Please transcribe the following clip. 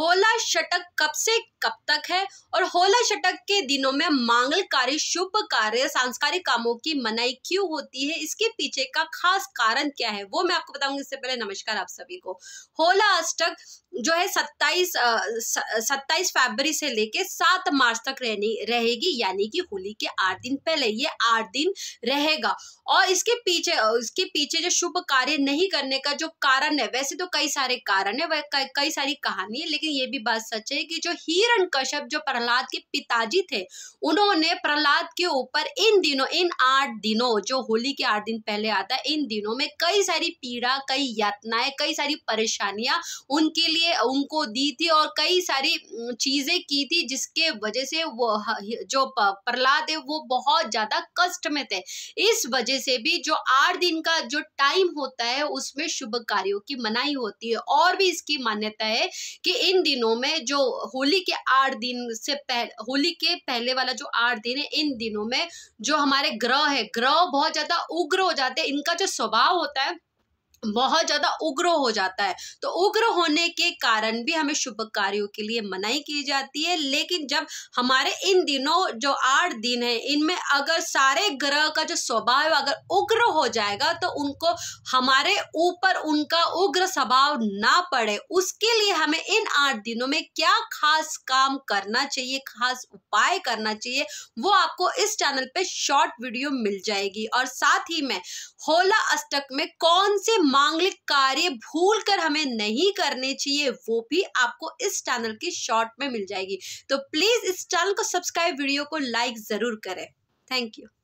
होला शतक कब से कब तक है और होला शतक के दिनों में मांगल कार्य शुभ कार्य सांस्कारिक कामों की मनाई क्यों होती है इसके पीछे का खास कारण क्या है वो मैं आपको बताऊंगी इससे पहले नमस्कार आप सभी को होला अष्टक जो है सत्ताईस सत्ताईस फरवरी से लेके सात मार्च तक रहनी रहेगी यानी कि होली के आठ दिन पहले ये आठ दिन रहेगा और इसके पीछे इसके पीछे जो शुभ कार्य नहीं करने का जो कारण है वैसे तो कई सारे कारण है कई सारी कहानी है लेकिन सकते ये भी बात सच है कि जो हिरण कश्यप जो प्रहलाद के पिताजी थे उन्होंने प्रहलाद के ऊपर इन दिनों इन आठ दिनों जो होली के आठ दिन पहले आता है इन दिनों में कई सारी पीड़ा कई यातनाएं कई सारी परेशानियां उनके लिए उनको दी थी और कई सारी चीजें की थी जिसके वजह से वो जो प्रहलाद है वो बहुत ज्यादा कष्ट में थे इस वजह से भी जो आठ दिन का जो टाइम होता है उसमें शुभ कार्यों की मनाही होती है और भी इसकी मान्यता है कि इन इन दिनों में जो होली के आठ दिन से पहले होली के पहले वाला जो आठ दिन है इन दिनों में जो हमारे ग्रह है ग्रह बहुत ज़्यादा उग्र हो जाते हैं इनका जो स्वभाव होता है बहुत ज़्यादा उग्र हो जाता है तो उग्र होने के कारण भी हमें शुभ कार्यों के लिए मनाई की जाती है लेकिन जब हमारे इन दिनों जो आठ दिन है इनमें अगर सारे ग्रह का जो स्वभाव अगर उग्र हो जाएगा तो उनको हमारे ऊपर उनका उग्र स्वभाव ना पड़े उसके लिए हमें इन आठ दिनों में क्या खास काम करना चाहिए खास उपाय करना चाहिए वो आपको इस चैनल पे शॉर्ट वीडियो मिल जाएगी और साथ ही में होला अष्टक में कौन से मांगलिक कार्य भूल कर हमें नहीं करने चाहिए वो भी आपको इस चैनल की शॉर्ट में मिल जाएगी तो प्लीज़ इस चैनल को सब्सक्राइब वीडियो को लाइक ज़रूर करें थैंक यू